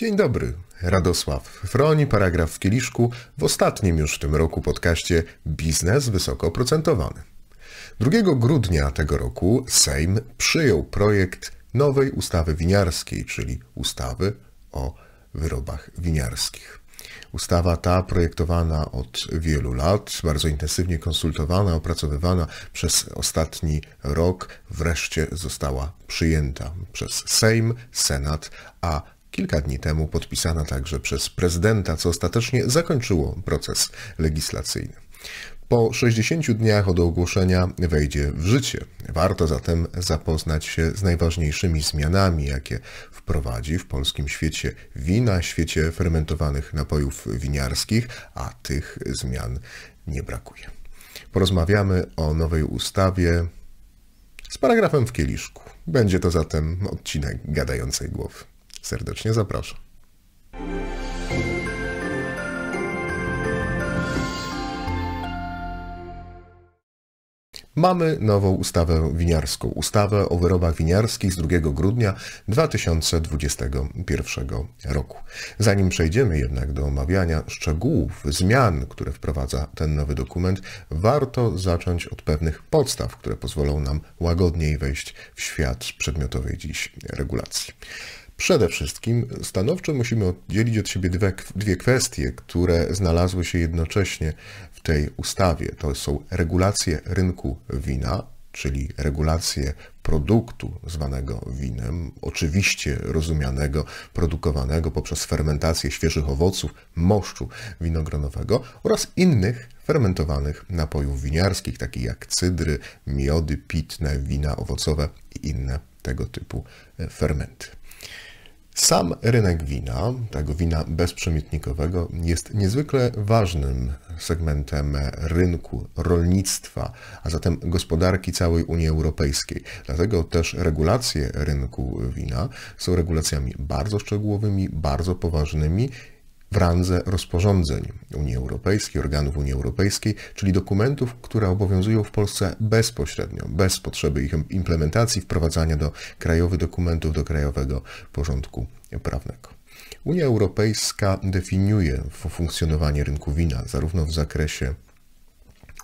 Dzień dobry. Radosław Froni, paragraf w Kieliszku, w ostatnim już w tym roku podcaście Biznes wysoko procentowany. 2 grudnia tego roku Sejm przyjął projekt nowej ustawy winiarskiej, czyli ustawy o wyrobach winiarskich. Ustawa ta, projektowana od wielu lat, bardzo intensywnie konsultowana, opracowywana przez ostatni rok, wreszcie została przyjęta przez Sejm, Senat, a kilka dni temu podpisana także przez prezydenta, co ostatecznie zakończyło proces legislacyjny. Po 60 dniach od ogłoszenia wejdzie w życie. Warto zatem zapoznać się z najważniejszymi zmianami, jakie wprowadzi w polskim świecie wina, świecie fermentowanych napojów winiarskich, a tych zmian nie brakuje. Porozmawiamy o nowej ustawie z paragrafem w kieliszku. Będzie to zatem odcinek gadającej głowy. Serdecznie zapraszam. Mamy nową ustawę winiarską, ustawę o wyrobach winiarskich z 2 grudnia 2021 roku. Zanim przejdziemy jednak do omawiania szczegółów zmian, które wprowadza ten nowy dokument, warto zacząć od pewnych podstaw, które pozwolą nam łagodniej wejść w świat przedmiotowej dziś regulacji. Przede wszystkim stanowczo musimy oddzielić od siebie dwie, dwie kwestie, które znalazły się jednocześnie w tej ustawie. To są regulacje rynku wina, czyli regulacje produktu zwanego winem, oczywiście rozumianego, produkowanego poprzez fermentację świeżych owoców, moszczu winogronowego oraz innych fermentowanych napojów winiarskich, takich jak cydry, miody pitne, wina owocowe i inne tego typu fermenty. Sam rynek wina, tego wina bezprzemietnikowego, jest niezwykle ważnym segmentem rynku rolnictwa, a zatem gospodarki całej Unii Europejskiej. Dlatego też regulacje rynku wina są regulacjami bardzo szczegółowymi, bardzo poważnymi w randze rozporządzeń Unii Europejskiej, organów Unii Europejskiej, czyli dokumentów, które obowiązują w Polsce bezpośrednio, bez potrzeby ich implementacji, wprowadzania do krajowych dokumentów, do krajowego porządku prawnego. Unia Europejska definiuje funkcjonowanie rynku wina, zarówno w zakresie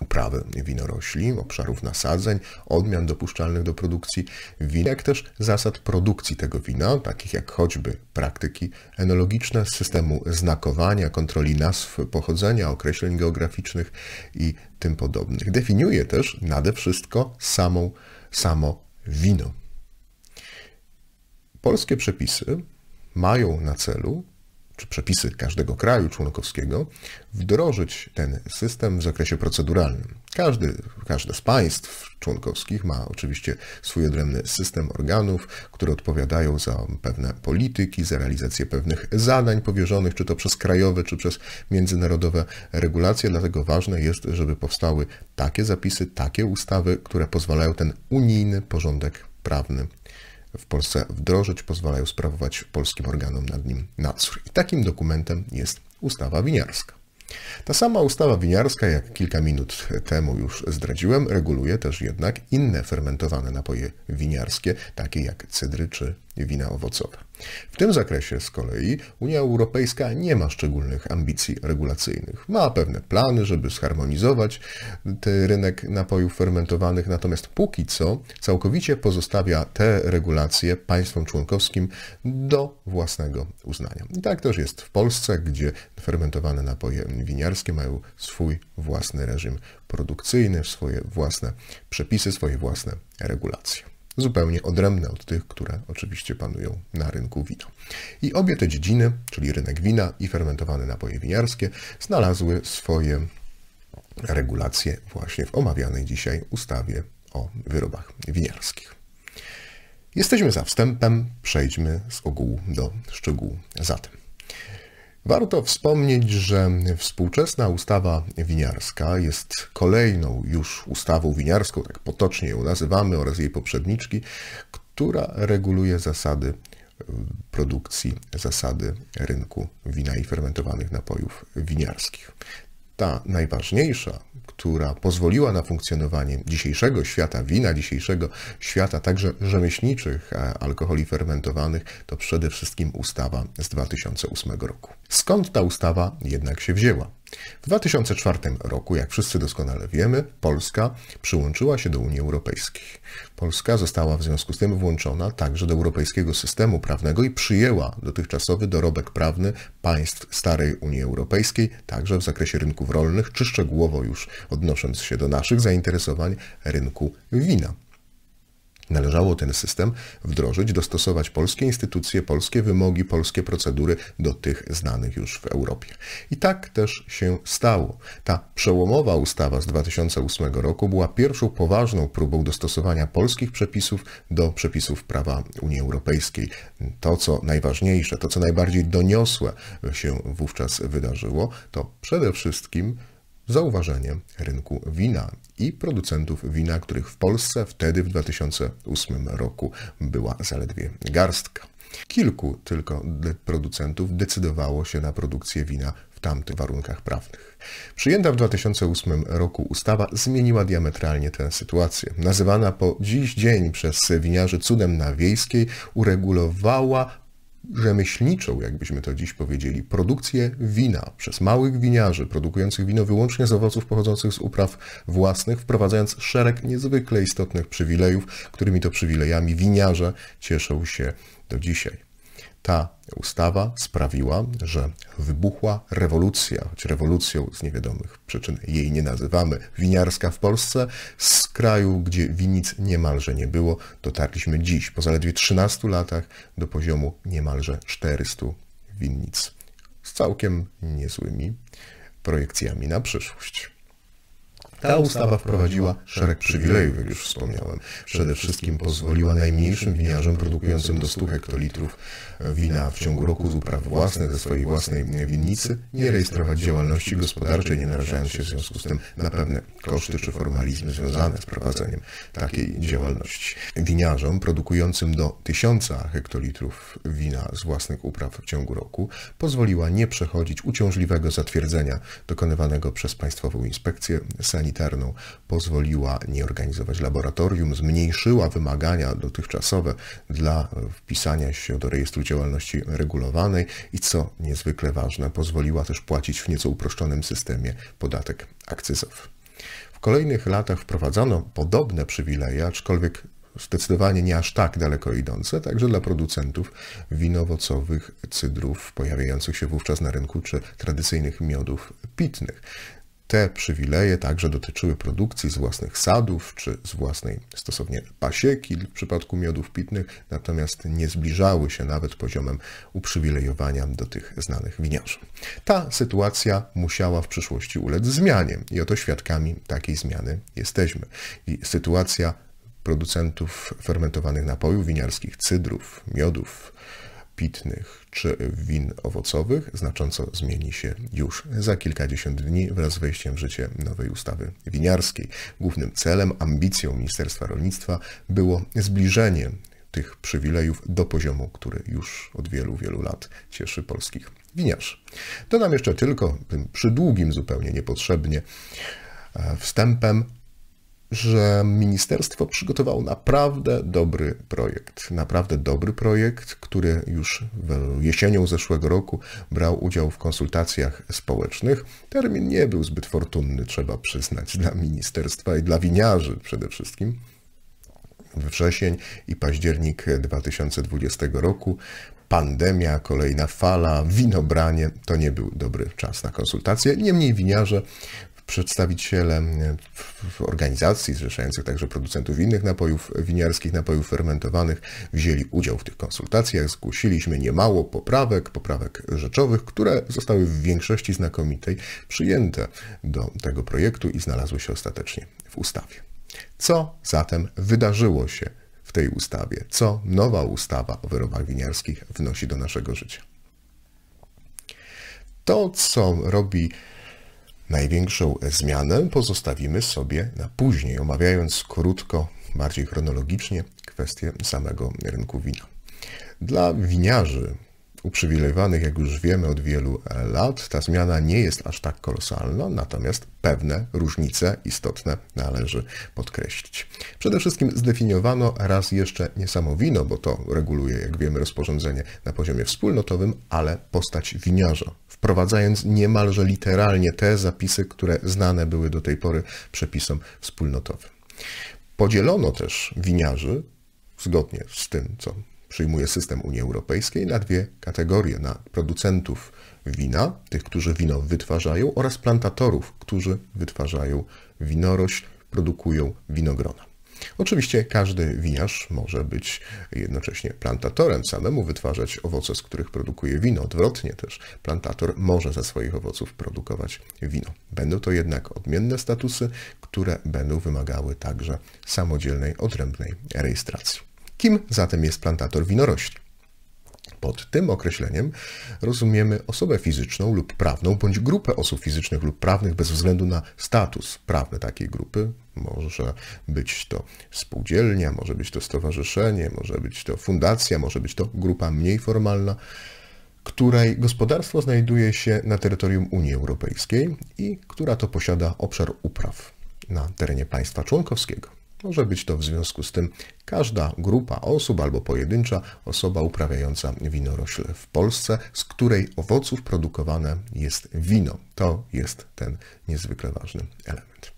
uprawy winorośli, obszarów nasadzeń, odmian dopuszczalnych do produkcji wina, jak też zasad produkcji tego wina, takich jak choćby praktyki enologiczne, systemu znakowania, kontroli nazw pochodzenia, określeń geograficznych i tym podobnych. Definiuje też nade wszystko samą, samo wino. Polskie przepisy mają na celu czy przepisy każdego kraju członkowskiego, wdrożyć ten system w zakresie proceduralnym. Każdy, każde z państw członkowskich ma oczywiście swój odrębny system organów, które odpowiadają za pewne polityki, za realizację pewnych zadań powierzonych, czy to przez krajowe, czy przez międzynarodowe regulacje. Dlatego ważne jest, żeby powstały takie zapisy, takie ustawy, które pozwalają ten unijny porządek prawny w Polsce wdrożyć, pozwalają sprawować polskim organom nad nim nadzór. I takim dokumentem jest ustawa winiarska. Ta sama ustawa winiarska, jak kilka minut temu już zdradziłem, reguluje też jednak inne fermentowane napoje winiarskie, takie jak cydry czy wina owocowe. W tym zakresie z kolei Unia Europejska nie ma szczególnych ambicji regulacyjnych. Ma pewne plany, żeby zharmonizować ten rynek napojów fermentowanych, natomiast póki co całkowicie pozostawia te regulacje państwom członkowskim do własnego uznania. I tak też jest w Polsce, gdzie fermentowane napoje winiarskie mają swój własny reżim produkcyjny, swoje własne przepisy, swoje własne regulacje zupełnie odrębne od tych, które oczywiście panują na rynku wina. I obie te dziedziny, czyli rynek wina i fermentowane napoje winiarskie, znalazły swoje regulacje właśnie w omawianej dzisiaj ustawie o wyrobach winiarskich. Jesteśmy za wstępem, przejdźmy z ogółu do szczegółu zatem. Warto wspomnieć, że współczesna ustawa winiarska jest kolejną już ustawą winiarską, tak potocznie ją nazywamy, oraz jej poprzedniczki, która reguluje zasady produkcji, zasady rynku wina i fermentowanych napojów winiarskich ta najważniejsza, która pozwoliła na funkcjonowanie dzisiejszego świata wina, dzisiejszego świata także rzemieślniczych e, alkoholi fermentowanych, to przede wszystkim ustawa z 2008 roku. Skąd ta ustawa jednak się wzięła? W 2004 roku, jak wszyscy doskonale wiemy, Polska przyłączyła się do Unii Europejskiej. Polska została w związku z tym włączona także do europejskiego systemu prawnego i przyjęła dotychczasowy dorobek prawny państw starej Unii Europejskiej, także w zakresie rynków rolnych, czy szczegółowo już odnosząc się do naszych zainteresowań, rynku wina. Należało ten system wdrożyć, dostosować polskie instytucje, polskie wymogi, polskie procedury do tych znanych już w Europie. I tak też się stało. Ta przełomowa ustawa z 2008 roku była pierwszą poważną próbą dostosowania polskich przepisów do przepisów prawa Unii Europejskiej. To, co najważniejsze, to, co najbardziej doniosłe się wówczas wydarzyło, to przede wszystkim zauważenie rynku wina i producentów wina, których w Polsce wtedy w 2008 roku była zaledwie garstka. Kilku tylko producentów decydowało się na produkcję wina w tamtych warunkach prawnych. Przyjęta w 2008 roku ustawa zmieniła diametralnie tę sytuację. Nazywana po dziś dzień przez winiarzy cudem na wiejskiej, uregulowała rzemieślniczą, jakbyśmy to dziś powiedzieli, produkcję wina przez małych winiarzy produkujących wino wyłącznie z owoców pochodzących z upraw własnych, wprowadzając szereg niezwykle istotnych przywilejów, którymi to przywilejami winiarze cieszą się do dzisiaj ta ustawa sprawiła, że wybuchła rewolucja, choć rewolucją z niewiadomych przyczyn jej nie nazywamy, winiarska w Polsce, z kraju, gdzie winic niemalże nie było, dotarliśmy dziś, po zaledwie 13 latach, do poziomu niemalże 400 winnic. Z całkiem niezłymi projekcjami na przyszłość. Ta ustawa wprowadziła szereg przywilejów, jak już wspomniałem. Przede wszystkim pozwoliła najmniejszym winiarzom produkującym do 100 hektolitrów wina w ciągu roku z upraw własnych ze swojej własnej winnicy nie rejestrować działalności gospodarczej, nie narażając się w związku z tym na pewne koszty czy formalizmy związane z prowadzeniem takiej działalności. Winiarzom produkującym do 1000 hektolitrów wina z własnych upraw w ciągu roku pozwoliła nie przechodzić uciążliwego zatwierdzenia dokonywanego przez Państwową Inspekcję Sanitarną sanitarną pozwoliła nie organizować laboratorium, zmniejszyła wymagania dotychczasowe dla wpisania się do rejestru działalności regulowanej i co niezwykle ważne, pozwoliła też płacić w nieco uproszczonym systemie podatek akcyzów. W kolejnych latach wprowadzano podobne przywileje, aczkolwiek zdecydowanie nie aż tak daleko idące, także dla producentów winowocowych cydrów pojawiających się wówczas na rynku czy tradycyjnych miodów pitnych te przywileje także dotyczyły produkcji z własnych sadów czy z własnej stosownie pasieki w przypadku miodów pitnych, natomiast nie zbliżały się nawet poziomem uprzywilejowania do tych znanych winiarzy. Ta sytuacja musiała w przyszłości ulec zmianie i oto świadkami takiej zmiany jesteśmy. I sytuacja producentów fermentowanych napojów winiarskich, cydrów, miodów, pitnych czy win owocowych znacząco zmieni się już za kilkadziesiąt dni wraz z wejściem w życie nowej ustawy winiarskiej. Głównym celem, ambicją Ministerstwa Rolnictwa było zbliżenie tych przywilejów do poziomu, który już od wielu, wielu lat cieszy polskich winiarzy. Dodam jeszcze tylko, tym przydługim, zupełnie niepotrzebnie, e, wstępem że ministerstwo przygotowało naprawdę dobry projekt. Naprawdę dobry projekt, który już jesienią zeszłego roku brał udział w konsultacjach społecznych. Termin nie był zbyt fortunny, trzeba przyznać, dla ministerstwa i dla winiarzy przede wszystkim wrzesień i październik 2020 roku. Pandemia, kolejna fala, winobranie to nie był dobry czas na konsultacje. Niemniej winiarze przedstawiciele e, organizacji zrzeszających także producentów innych napojów winiarskich, napojów fermentowanych wzięli udział w tych konsultacjach. Zgłosiliśmy niemało poprawek, poprawek rzeczowych, które zostały w większości znakomitej przyjęte do tego projektu i znalazły się ostatecznie w ustawie. Co zatem wydarzyło się w tej ustawie? Co nowa ustawa o wyrobach winiarskich wnosi do naszego życia? To, co robi Największą zmianę pozostawimy sobie na później, omawiając krótko, bardziej chronologicznie kwestię samego rynku wina. Dla winiarzy uprzywilejowanych, jak już wiemy, od wielu lat, ta zmiana nie jest aż tak kolosalna, natomiast pewne różnice istotne należy podkreślić. Przede wszystkim zdefiniowano raz jeszcze nie samo wino, bo to reguluje, jak wiemy, rozporządzenie na poziomie wspólnotowym, ale postać winiarza wprowadzając niemalże literalnie te zapisy, które znane były do tej pory przepisom wspólnotowym. Podzielono też winiarzy, zgodnie z tym, co przyjmuje system Unii Europejskiej, na dwie kategorie: na producentów wina, tych, którzy wino wytwarzają, oraz plantatorów, którzy wytwarzają winorośl, produkują winogrona. Oczywiście każdy winiarz może być jednocześnie plantatorem, samemu wytwarzać owoce, z których produkuje wino. Odwrotnie też plantator może ze swoich owoców produkować wino. Będą to jednak odmienne statusy, które będą wymagały także samodzielnej, odrębnej rejestracji. Kim zatem jest plantator winorośli? Pod tym określeniem rozumiemy osobę fizyczną lub prawną bądź grupę osób fizycznych lub prawnych bez względu na status prawny takiej grupy, może być to spółdzielnia, może być to stowarzyszenie, może być to fundacja, może być to grupa mniej formalna, której gospodarstwo znajduje się na terytorium Unii Europejskiej i która to posiada obszar upraw na terenie państwa członkowskiego. Może być to w związku z tym każda grupa osób albo pojedyncza osoba uprawiająca winorośle w Polsce, z której owoców produkowane jest wino. To jest ten niezwykle ważny element.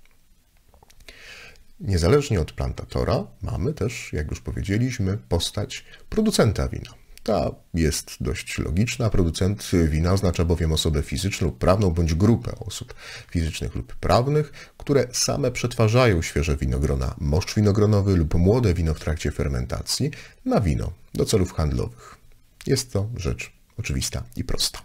Niezależnie od plantatora mamy też, jak już powiedzieliśmy, postać producenta wina. Ta jest dość logiczna. Producent wina oznacza bowiem osobę fizyczną prawną bądź grupę osób fizycznych lub prawnych, które same przetwarzają świeże winogrona, moszcz winogronowy lub młode wino w trakcie fermentacji na wino do celów handlowych. Jest to rzecz oczywista i prosta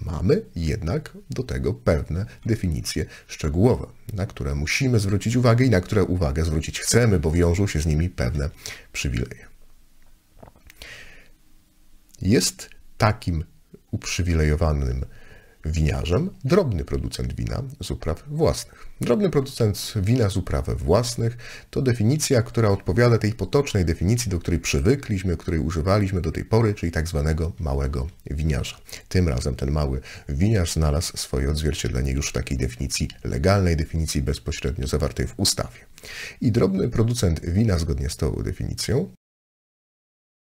mamy jednak do tego pewne definicje szczegółowe, na które musimy zwrócić uwagę i na które uwagę zwrócić chcemy, bo wiążą się z nimi pewne przywileje. Jest takim uprzywilejowanym winiarzem drobny producent wina z upraw własnych. Drobny producent wina z upraw własnych to definicja, która odpowiada tej potocznej definicji, do której przywykliśmy, której używaliśmy do tej pory, czyli tak zwanego małego winiarza. Tym razem ten mały winiarz znalazł swoje odzwierciedlenie już w takiej definicji legalnej, definicji bezpośrednio zawartej w ustawie. I drobny producent wina, zgodnie z tą definicją,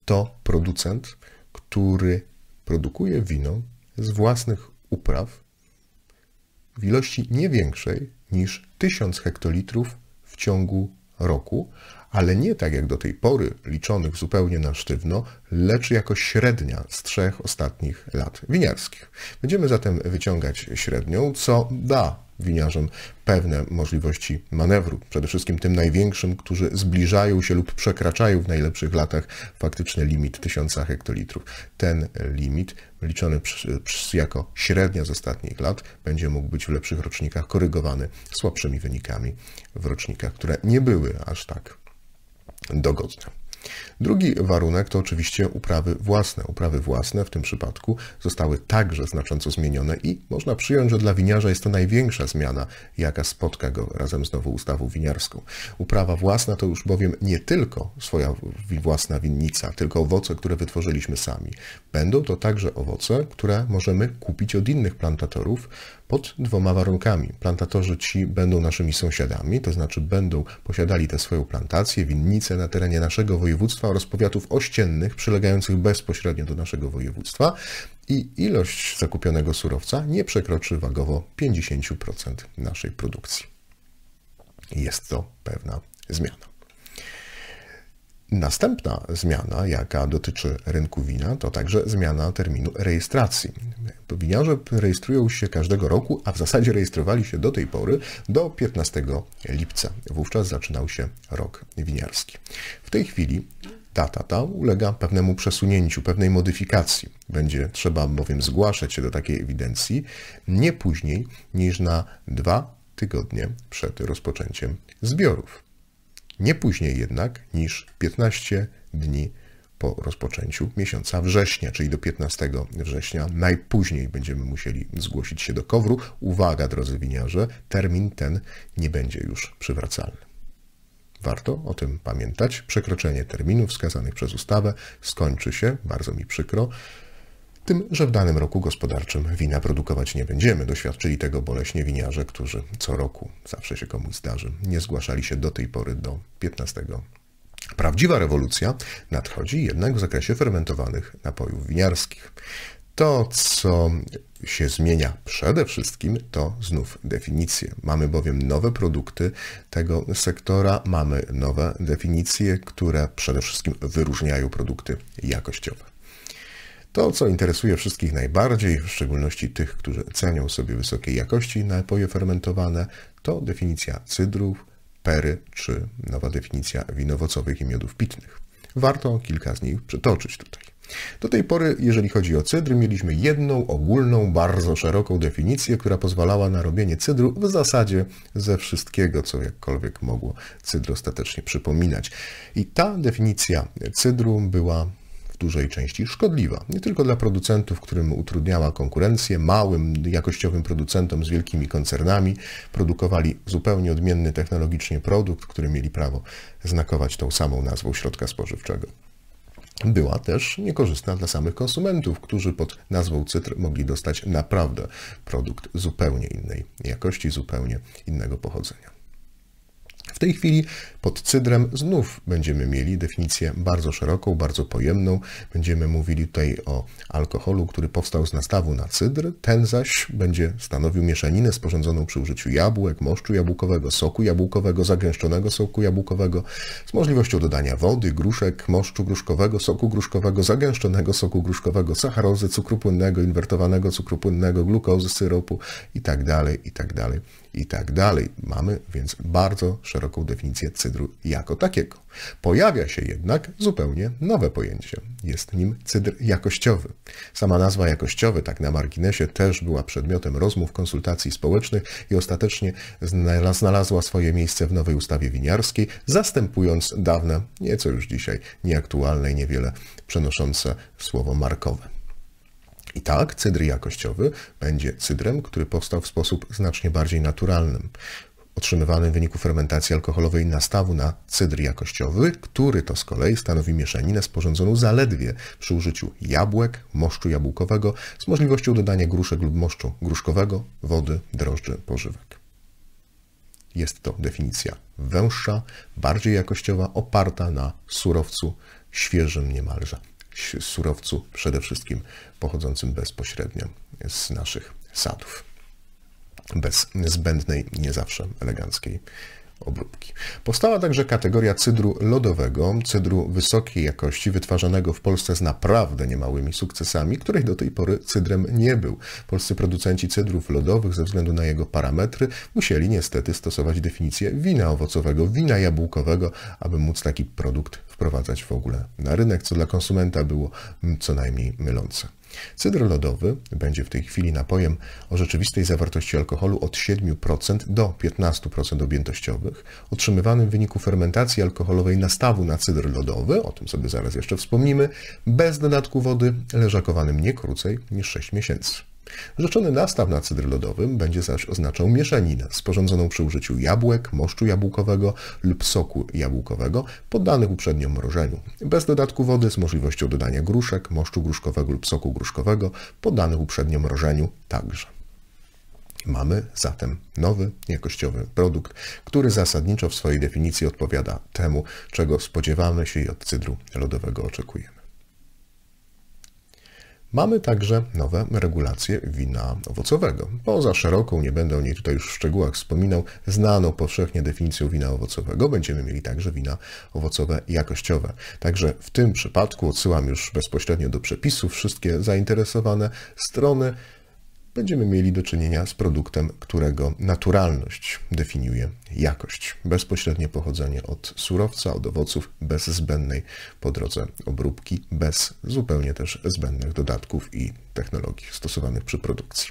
to producent, który produkuje wino z własnych upraw w ilości nie większej niż 1000 hektolitrów w ciągu roku, ale nie tak jak do tej pory, liczonych zupełnie na sztywno, lecz jako średnia z trzech ostatnich lat winiarskich. Będziemy zatem wyciągać średnią, co da winiarzom pewne możliwości manewru. Przede wszystkim tym największym, którzy zbliżają się lub przekraczają w najlepszych latach faktyczny limit 1000 hektolitrów. Ten limit, liczony jako średnia z ostatnich lat, będzie mógł być w lepszych rocznikach korygowany słabszymi wynikami w rocznikach, które nie były aż tak dogodne. Drugi warunek to oczywiście uprawy własne. Uprawy własne w tym przypadku zostały także znacząco zmienione i można przyjąć, że dla winiarza jest to największa zmiana, jaka spotka go razem z nową ustawą winiarską. Uprawa własna to już bowiem nie tylko swoja własna winnica, tylko owoce, które wytworzyliśmy sami. Będą to także owoce, które możemy kupić od innych plantatorów, pod dwoma warunkami. Plantatorzy ci będą naszymi sąsiadami, to znaczy będą posiadali tę swoją plantację, winnicę na terenie naszego województwa oraz powiatów ościennych przylegających bezpośrednio do naszego województwa i ilość zakupionego surowca nie przekroczy wagowo 50% naszej produkcji. Jest to pewna zmiana. Następna zmiana, jaka dotyczy rynku wina, to także zmiana terminu rejestracji. Winiarze rejestrują się każdego roku, a w zasadzie rejestrowali się do tej pory do 15 lipca. Wówczas zaczynał się rok winiarski. W tej chwili data ta ulega pewnemu przesunięciu, pewnej modyfikacji. Będzie trzeba bowiem zgłaszać się do takiej ewidencji nie później niż na dwa tygodnie przed rozpoczęciem zbiorów nie później jednak niż 15 dni po rozpoczęciu miesiąca września, czyli do 15 września najpóźniej będziemy musieli zgłosić się do KOWRU. Uwaga, drodzy winiarze, termin ten nie będzie już przywracalny. Warto o tym pamiętać. Przekroczenie terminów wskazanych przez ustawę skończy się, bardzo mi przykro, tym, że w danym roku gospodarczym wina produkować nie będziemy. Doświadczyli tego boleśnie winiarze, którzy co roku, zawsze się komuś zdarzy, nie zgłaszali się do tej pory do 15 Prawdziwa rewolucja nadchodzi jednak w zakresie fermentowanych napojów winiarskich. To, co się zmienia przede wszystkim, to znów definicje. Mamy bowiem nowe produkty tego sektora, mamy nowe definicje, które przede wszystkim wyróżniają produkty jakościowe. To, co interesuje wszystkich najbardziej, w szczególności tych, którzy cenią sobie wysokiej jakości napoje fermentowane, to definicja cydrów, pery czy nowa definicja winowocowych i miodów pitnych. Warto kilka z nich przytoczyć tutaj. Do tej pory, jeżeli chodzi o cydry, mieliśmy jedną ogólną, bardzo szeroką definicję, która pozwalała na robienie cydru w zasadzie ze wszystkiego, co jakkolwiek mogło cydr ostatecznie przypominać. I ta definicja cydru była w dużej części szkodliwa. Nie tylko dla producentów, którym utrudniała konkurencję, małym, jakościowym producentom z wielkimi koncernami, produkowali zupełnie odmienny technologicznie produkt, który mieli prawo znakować tą samą nazwą środka spożywczego była też niekorzystna dla samych konsumentów, którzy pod nazwą cytr mogli dostać naprawdę produkt zupełnie innej jakości, zupełnie innego pochodzenia. W tej chwili pod cydrem znów będziemy mieli definicję bardzo szeroką, bardzo pojemną. Będziemy mówili tutaj o alkoholu, który powstał z nastawu na cydr. Ten zaś będzie stanowił mieszaninę sporządzoną przy użyciu jabłek, moszczu jabłkowego, soku jabłkowego, zagęszczonego soku jabłkowego z możliwością dodania wody, gruszek, moszczu gruszkowego, soku gruszkowego, zagęszczonego soku gruszkowego, sacharozy, cukru płynnego, inwertowanego cukru płynnego, glukozy, syropu itd. Tak itd. Tak i tak dalej. Mamy więc bardzo szeroką definicję cydru jako takiego. Pojawia się jednak zupełnie nowe pojęcie. Jest nim cydr jakościowy. Sama nazwa jakościowy, tak na marginesie, też była przedmiotem rozmów, konsultacji społecznych i ostatecznie znalazła swoje miejsce w nowej ustawie winiarskiej, zastępując dawne, nieco już dzisiaj nieaktualne i niewiele przenoszące słowo markowe. I tak, cydr jakościowy będzie cydrem, który powstał w sposób znacznie bardziej naturalnym otrzymywany w wyniku fermentacji alkoholowej nastawu na cydr jakościowy, który to z kolei stanowi mieszaninę sporządzoną zaledwie przy użyciu jabłek, moszczu jabłkowego z możliwością dodania gruszek lub moszczu gruszkowego, wody, drożdży, pożywek. Jest to definicja węższa, bardziej jakościowa, oparta na surowcu świeżym niemalże surowcu, przede wszystkim pochodzącym bezpośrednio z naszych sadów, bez zbędnej, nie zawsze eleganckiej obróbki. Powstała także kategoria cydru lodowego, cydru wysokiej jakości, wytwarzanego w Polsce z naprawdę niemałymi sukcesami, której do tej pory cydrem nie był. Polscy producenci cydrów lodowych ze względu na jego parametry musieli niestety stosować definicję wina owocowego, wina jabłkowego, aby móc taki produkt wprowadzać w ogóle na rynek, co dla konsumenta było co najmniej mylące. Cydr lodowy będzie w tej chwili napojem o rzeczywistej zawartości alkoholu od 7% do 15% objętościowych, otrzymywanym w wyniku fermentacji alkoholowej nastawu na cydr lodowy, o tym sobie zaraz jeszcze wspomnimy, bez dodatku wody, leżakowanym nie krócej niż 6 miesięcy. Rzeczony nastaw na cydr lodowym będzie zaś oznaczał mieszaninę sporządzoną przy użyciu jabłek, moszczu jabłkowego lub soku jabłkowego poddanych uprzednio mrożeniu, bez dodatku wody z możliwością dodania gruszek, moszczu gruszkowego lub soku gruszkowego poddanych uprzednio mrożeniu także. Mamy zatem nowy, jakościowy produkt, który zasadniczo w swojej definicji odpowiada temu, czego spodziewamy się i od cydru lodowego oczekujemy. Mamy także nowe regulacje wina owocowego. Poza szeroką, nie będę o niej tutaj już w szczegółach wspominał, znaną powszechnie definicją wina owocowego, będziemy mieli także wina owocowe jakościowe. Także w tym przypadku odsyłam już bezpośrednio do przepisów wszystkie zainteresowane strony będziemy mieli do czynienia z produktem, którego naturalność definiuje jakość. Bezpośrednie pochodzenie od surowca, od owoców, bez zbędnej po drodze obróbki, bez zupełnie też zbędnych dodatków i technologii stosowanych przy produkcji.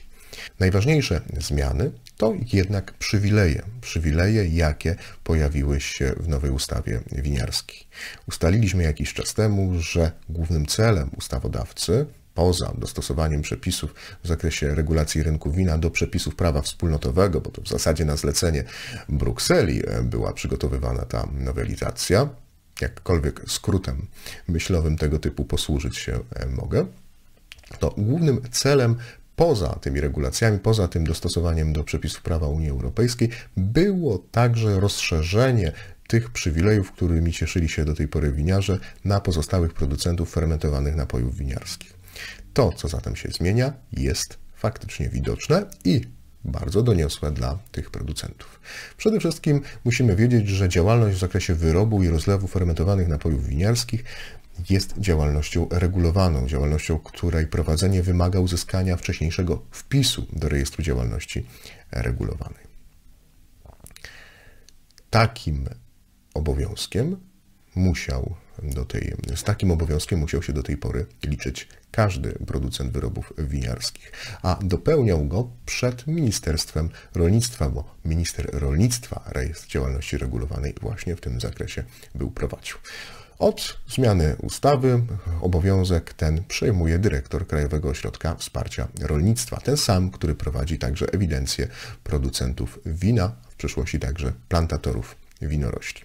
Najważniejsze zmiany to jednak przywileje, przywileje, jakie pojawiły się w nowej ustawie winiarskiej. Ustaliliśmy jakiś czas temu, że głównym celem ustawodawcy poza dostosowaniem przepisów w zakresie regulacji rynku wina do przepisów prawa wspólnotowego, bo to w zasadzie na zlecenie Brukseli e, była przygotowywana ta nowelizacja, jakkolwiek skrótem myślowym tego typu posłużyć się e, mogę, to głównym celem poza tymi regulacjami, poza tym dostosowaniem do przepisów prawa Unii Europejskiej, było także rozszerzenie tych przywilejów, którymi cieszyli się do tej pory winiarze, na pozostałych producentów fermentowanych napojów winiarskich. To, co zatem się zmienia, jest faktycznie widoczne i bardzo doniosłe dla tych producentów. Przede wszystkim musimy wiedzieć, że działalność w zakresie wyrobu i rozlewu fermentowanych napojów winiarskich jest działalnością regulowaną, działalnością, której prowadzenie wymaga uzyskania wcześniejszego wpisu do rejestru działalności regulowanej. Takim obowiązkiem musiał do tej, z takim obowiązkiem musiał się do tej pory liczyć każdy producent wyrobów winiarskich, a dopełniał go przed Ministerstwem Rolnictwa, bo minister rolnictwa rejestr działalności regulowanej właśnie w tym zakresie był prowadził. Od zmiany ustawy obowiązek ten przejmuje dyrektor Krajowego Ośrodka Wsparcia Rolnictwa, ten sam, który prowadzi także ewidencję producentów wina, w przyszłości także plantatorów winorośli.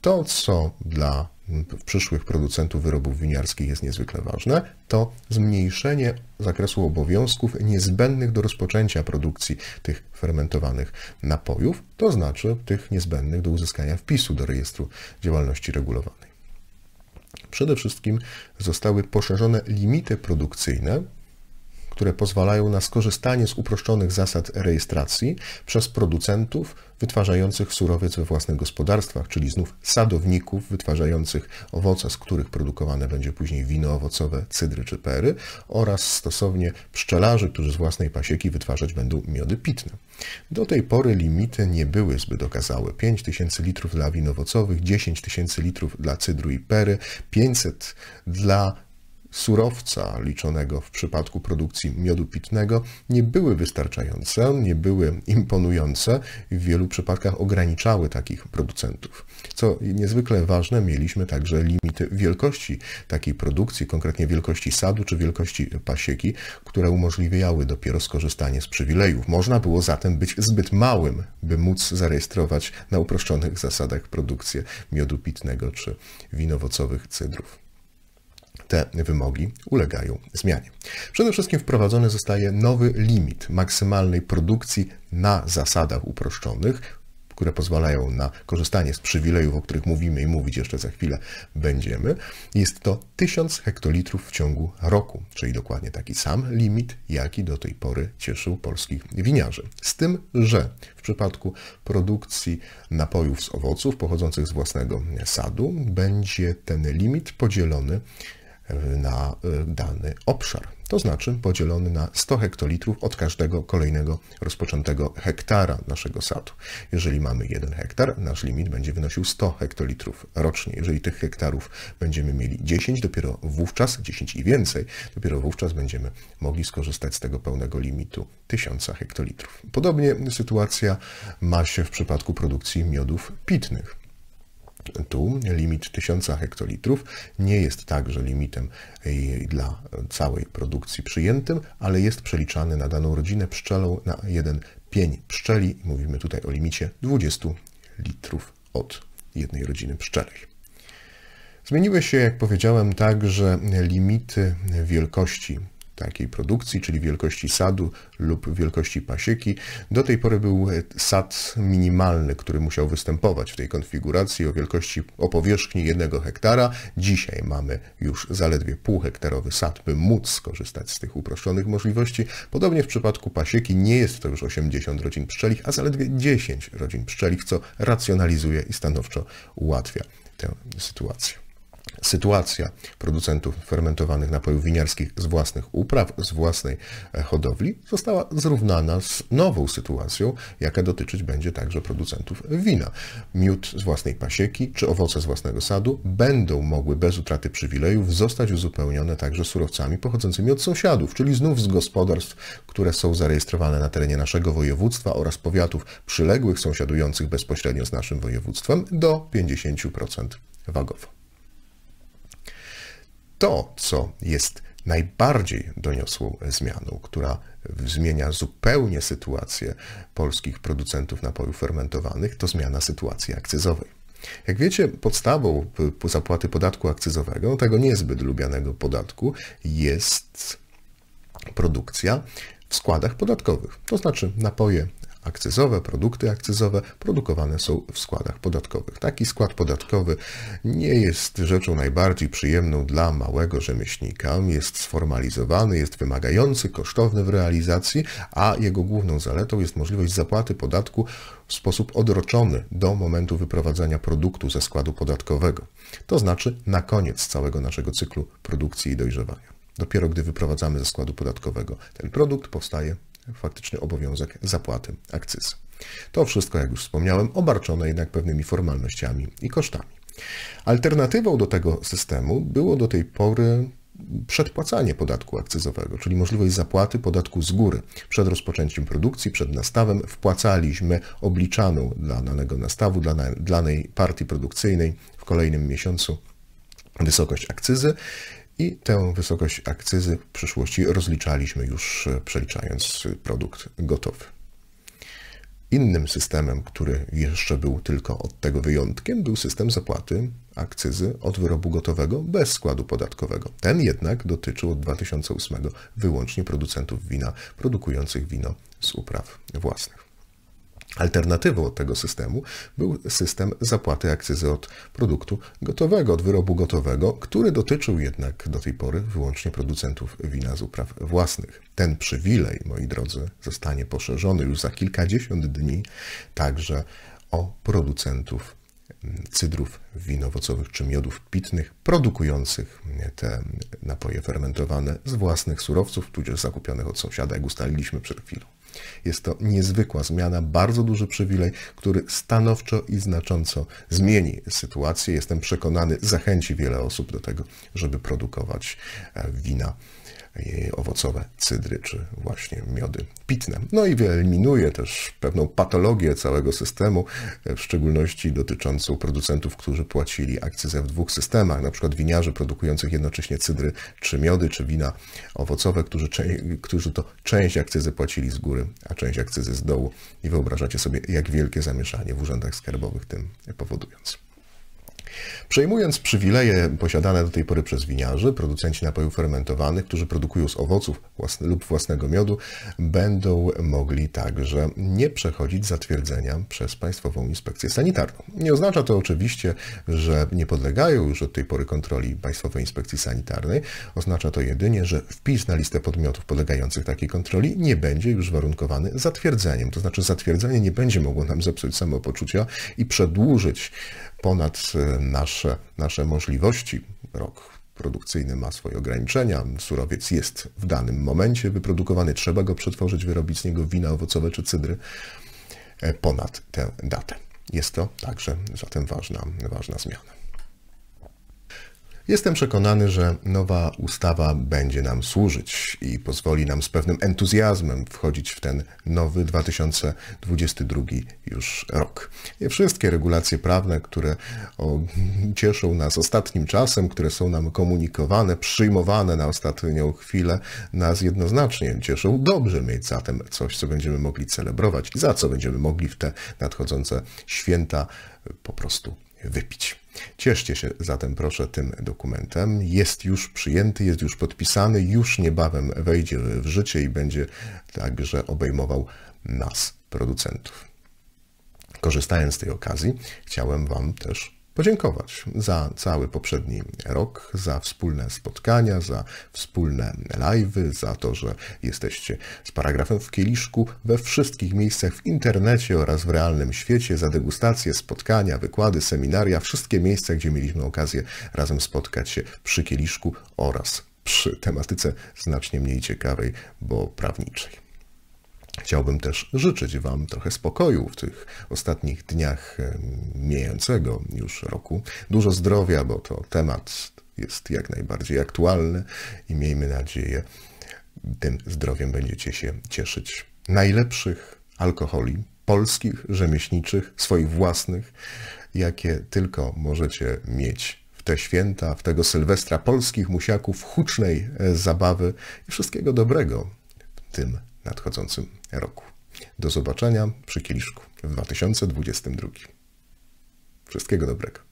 To, co dla przyszłych producentów wyrobów winiarskich jest niezwykle ważne, to zmniejszenie zakresu obowiązków niezbędnych do rozpoczęcia produkcji tych fermentowanych napojów, to znaczy tych niezbędnych do uzyskania wpisu do rejestru działalności regulowanej. Przede wszystkim zostały poszerzone limity produkcyjne które pozwalają na skorzystanie z uproszczonych zasad rejestracji przez producentów wytwarzających surowiec we własnych gospodarstwach, czyli znów sadowników wytwarzających owoce, z których produkowane będzie później wino owocowe, cydry czy pery oraz stosownie pszczelarzy, którzy z własnej pasieki wytwarzać będą miody pitne. Do tej pory limity nie były zbyt okazałe. 5000 litrów dla win owocowych, 10 tysięcy litrów dla cydru i pery, 500 dla surowca liczonego w przypadku produkcji miodu pitnego nie były wystarczające, nie były imponujące i w wielu przypadkach ograniczały takich producentów. Co niezwykle ważne, mieliśmy także limity wielkości takiej produkcji, konkretnie wielkości sadu czy wielkości pasieki, które umożliwiały dopiero skorzystanie z przywilejów. Można było zatem być zbyt małym, by móc zarejestrować na uproszczonych zasadach produkcję miodu pitnego czy winowocowych cydrów te wymogi ulegają zmianie. Przede wszystkim wprowadzony zostaje nowy limit maksymalnej produkcji na zasadach uproszczonych, które pozwalają na korzystanie z przywilejów, o których mówimy i mówić jeszcze za chwilę będziemy, jest to 1000 hektolitrów w ciągu roku, czyli dokładnie taki sam limit, jaki do tej pory cieszył polskich winiarzy. Z tym, że w przypadku produkcji napojów z owoców pochodzących z własnego sadu będzie ten limit podzielony na e, dany obszar, to znaczy podzielony na 100 hektolitrów od każdego kolejnego rozpoczętego hektara naszego sadu. Jeżeli mamy 1 hektar, nasz limit będzie wynosił 100 hektolitrów rocznie. Jeżeli tych hektarów będziemy mieli 10, dopiero wówczas, 10 i więcej, dopiero wówczas będziemy mogli skorzystać z tego pełnego limitu 1000 hektolitrów. Podobnie sytuacja ma się w przypadku produkcji miodów pitnych. Tu limit 1000 hektolitrów nie jest także limitem dla całej produkcji przyjętym, ale jest przeliczany na daną rodzinę pszczelą na jeden pień pszczeli. Mówimy tutaj o limicie 20 litrów od jednej rodziny pszczelej. Zmieniły się, jak powiedziałem, także limity wielkości takiej produkcji, czyli wielkości sadu lub wielkości pasieki. Do tej pory był e, sad minimalny, który musiał występować w tej konfiguracji o wielkości, o powierzchni 1 hektara. Dzisiaj mamy już zaledwie pół hektarowy sad, by móc skorzystać z tych uproszczonych możliwości. Podobnie w przypadku pasieki nie jest to już 80 rodzin pszczelich, a zaledwie 10 rodzin pszczelich, co racjonalizuje i stanowczo ułatwia tę sytuację sytuacja producentów fermentowanych napojów winiarskich z własnych upraw, z własnej e, hodowli została zrównana z nową sytuacją, jaka dotyczyć będzie także producentów wina. Miód z własnej pasieki czy owoce z własnego sadu będą mogły bez utraty przywilejów zostać uzupełnione także surowcami pochodzącymi od sąsiadów, czyli znów z gospodarstw, które są zarejestrowane na terenie naszego województwa oraz powiatów przyległych sąsiadujących bezpośrednio z naszym województwem do 50% wagowo to, co jest najbardziej doniosłą zmianą, która zmienia zupełnie sytuację polskich producentów napojów fermentowanych, to zmiana sytuacji akcyzowej. Jak wiecie, podstawą zapłaty podatku akcyzowego, tego niezbyt lubianego podatku, jest produkcja w składach podatkowych, to znaczy napoje akcyzowe, produkty akcyzowe produkowane są w składach podatkowych. Taki skład podatkowy nie jest rzeczą najbardziej przyjemną dla małego rzemieślnika. Jest sformalizowany, jest wymagający, kosztowny w realizacji, a jego główną zaletą jest możliwość zapłaty podatku w sposób odroczony do momentu wyprowadzania produktu ze składu podatkowego. To znaczy na koniec całego naszego cyklu produkcji i dojrzewania. Dopiero gdy wyprowadzamy ze składu podatkowego ten produkt, powstaje faktyczny obowiązek zapłaty akcyzy. To wszystko, jak już wspomniałem, obarczone jednak pewnymi formalnościami i kosztami. Alternatywą do tego systemu było do tej pory przedpłacanie podatku akcyzowego, czyli możliwość zapłaty podatku z góry. Przed rozpoczęciem produkcji, przed nastawem wpłacaliśmy obliczaną dla danego nastawu, dla danej partii produkcyjnej w kolejnym miesiącu wysokość akcyzy i tę wysokość akcyzy w przyszłości rozliczaliśmy już e, przeliczając produkt gotowy. Innym systemem, który jeszcze był tylko od tego wyjątkiem, był system zapłaty akcyzy od wyrobu gotowego bez składu podatkowego. Ten jednak dotyczył od 2008 wyłącznie producentów wina produkujących wino z upraw własnych. Alternatywą tego systemu był system zapłaty akcyzy od produktu gotowego, od wyrobu gotowego, który dotyczył jednak do tej pory wyłącznie producentów wina z upraw własnych. Ten przywilej, moi drodzy, zostanie poszerzony już za kilkadziesiąt dni także o producentów mm, cydrów winowocowych czy miodów pitnych produkujących te napoje fermentowane z własnych surowców, tudzież zakupionych od sąsiada, jak ustaliliśmy przed chwilą. Jest to niezwykła zmiana, bardzo duży przywilej, który stanowczo i znacząco zmieni sytuację. Jestem przekonany, zachęci wiele osób do tego, żeby produkować e, wina owocowe, cydry czy właśnie miody pitne. No i wyeliminuje też pewną patologię całego systemu, w szczególności dotyczącą producentów, którzy płacili akcyzę w dwóch systemach, na przykład winiarzy produkujących jednocześnie cydry czy miody, czy wina owocowe, którzy, którzy to część akcyzy płacili z góry, a część akcyzy z dołu. I wyobrażacie sobie, jak wielkie zamieszanie w urzędach skarbowych tym powodując. Przejmując przywileje posiadane do tej pory przez winiarzy, producenci napojów fermentowanych, którzy produkują z owoców własne, lub własnego miodu, będą mogli także nie przechodzić zatwierdzenia przez Państwową Inspekcję Sanitarną. Nie oznacza to oczywiście, że nie podlegają już od tej pory kontroli Państwowej Inspekcji Sanitarnej. Oznacza to jedynie, że wpis na listę podmiotów podlegających takiej kontroli nie będzie już warunkowany zatwierdzeniem. To znaczy zatwierdzenie nie będzie mogło nam zepsuć samopoczucia i przedłużyć ponad y, nasze, nasze możliwości. Rok produkcyjny ma swoje ograniczenia, surowiec jest w danym momencie wyprodukowany, trzeba go przetworzyć, wyrobić z niego wina owocowe czy cydry e, ponad tę datę. Jest to także zatem ważna, ważna zmiana. Jestem przekonany, że nowa ustawa będzie nam służyć i pozwoli nam z pewnym entuzjazmem wchodzić w ten nowy 2022 już rok. Nie wszystkie regulacje prawne, które o, cieszą nas ostatnim czasem, które są nam komunikowane, przyjmowane na ostatnią chwilę, nas jednoznacznie cieszą. Dobrze mieć zatem coś, co będziemy mogli celebrować i za co będziemy mogli w te nadchodzące święta po prostu wypić. Cieszcie się zatem proszę tym dokumentem. Jest już przyjęty, jest już podpisany, już niebawem wejdzie w życie i będzie także obejmował nas, producentów. Korzystając z tej okazji, chciałem Wam też podziękować za cały poprzedni rok, za wspólne spotkania, za wspólne live'y, za to, że jesteście z paragrafem w kieliszku we wszystkich miejscach w internecie oraz w realnym świecie, za degustacje, spotkania, wykłady, seminaria, wszystkie miejsca, gdzie mieliśmy okazję razem spotkać się przy kieliszku oraz przy tematyce znacznie mniej ciekawej, bo prawniczej. Chciałbym też życzyć Wam trochę spokoju w tych ostatnich dniach mijającego już roku. Dużo zdrowia, bo to temat jest jak najbardziej aktualny i miejmy nadzieję, tym zdrowiem będziecie się cieszyć. Najlepszych alkoholi polskich, rzemieślniczych, swoich własnych, jakie tylko możecie mieć w te święta, w tego Sylwestra polskich musiaków, hucznej e, zabawy i wszystkiego dobrego w tym nadchodzącym roku. Do zobaczenia przy kieliszku w 2022. Wszystkiego dobrego.